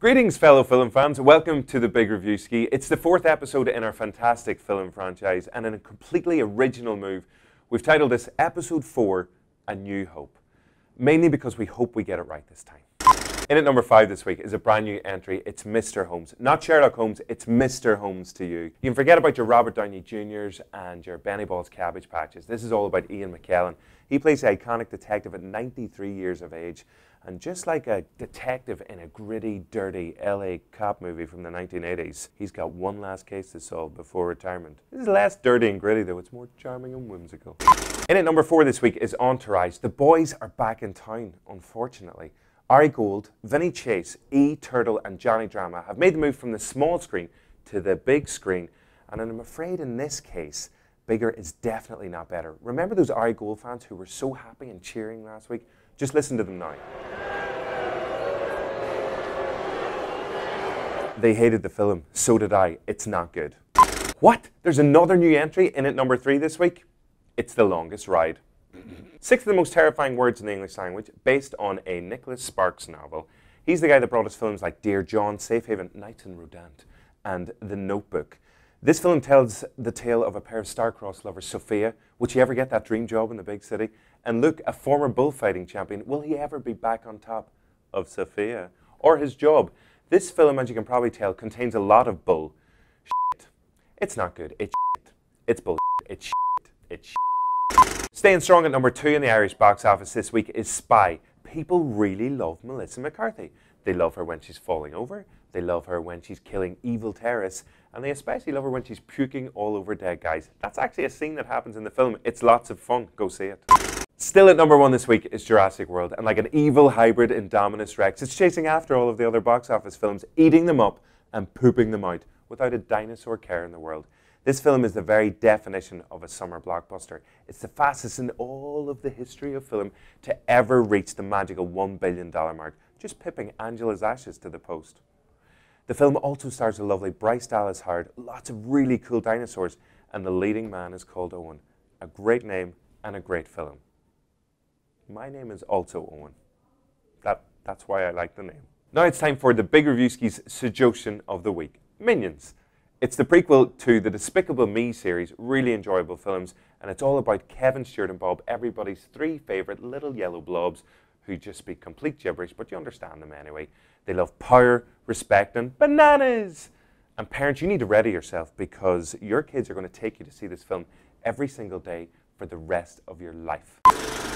Greetings, fellow film fans. Welcome to the Big Review Ski. It's the fourth episode in our fantastic film franchise and in a completely original move, we've titled this Episode 4 A New Hope, mainly because we hope we get it right this time. In at number five this week is a brand new entry. It's Mr. Holmes. Not Sherlock Holmes, it's Mr. Holmes to you. You can forget about your Robert Downey Jr.'s and your Benny Ball's cabbage patches. This is all about Ian McKellen. He plays the iconic detective at 93 years of age. And just like a detective in a gritty, dirty LA cop movie from the 1980s, he's got one last case to solve before retirement. This is less dirty and gritty, though it's more charming and whimsical. In at number four this week is Entourage. The boys are back in town, unfortunately. Ari Gold, Vinny Chase, E. Turtle, and Johnny Drama have made the move from the small screen to the big screen, and I'm afraid in this case, bigger is definitely not better. Remember those Ari Gold fans who were so happy and cheering last week? Just listen to them now. They hated the film, so did I. It's not good. What? There's another new entry in at number three this week? It's The Longest Ride. Six of the most terrifying words in the English language, based on a Nicholas Sparks novel. He's the guy that brought us films like Dear John, Safe Haven, Nights and Rodant, and The Notebook. This film tells the tale of a pair of star-crossed lovers, Sophia, would she ever get that dream job in the big city? And Luke, a former bullfighting champion, will he ever be back on top of Sophia or his job? This film, as you can probably tell, contains a lot of bull. Shit. It's not good. It's shit. It's bull. It's shit. It's shit. Staying strong at number two in the Irish box office this week is Spy. People really love Melissa McCarthy. They love her when she's falling over, they love her when she's killing evil terrorists, and they especially love her when she's puking all over dead guys. That's actually a scene that happens in the film. It's lots of fun. Go see it. Still at number one this week is Jurassic World, and like an evil hybrid Indominus Rex, it's chasing after all of the other box office films, eating them up and pooping them out without a dinosaur care in the world. This film is the very definition of a summer blockbuster. It's the fastest in all of the history of film to ever reach the magical $1 billion mark, just pipping Angela's Ashes to the post. The film also stars a lovely Bryce Dallas Howard, lots of really cool dinosaurs, and the leading man is called Owen. A great name and a great film. My name is also Owen. That, that's why I like the name. Now it's time for the Big Review Ski's suggestion of the week Minions. It's the prequel to the Despicable Me series, really enjoyable films, and it's all about Kevin, Stewart, and Bob, everybody's three favourite little yellow blobs who just speak complete gibberish, but you understand them anyway. They love power, respect, and bananas! And parents, you need to ready yourself because your kids are going to take you to see this film every single day for the rest of your life.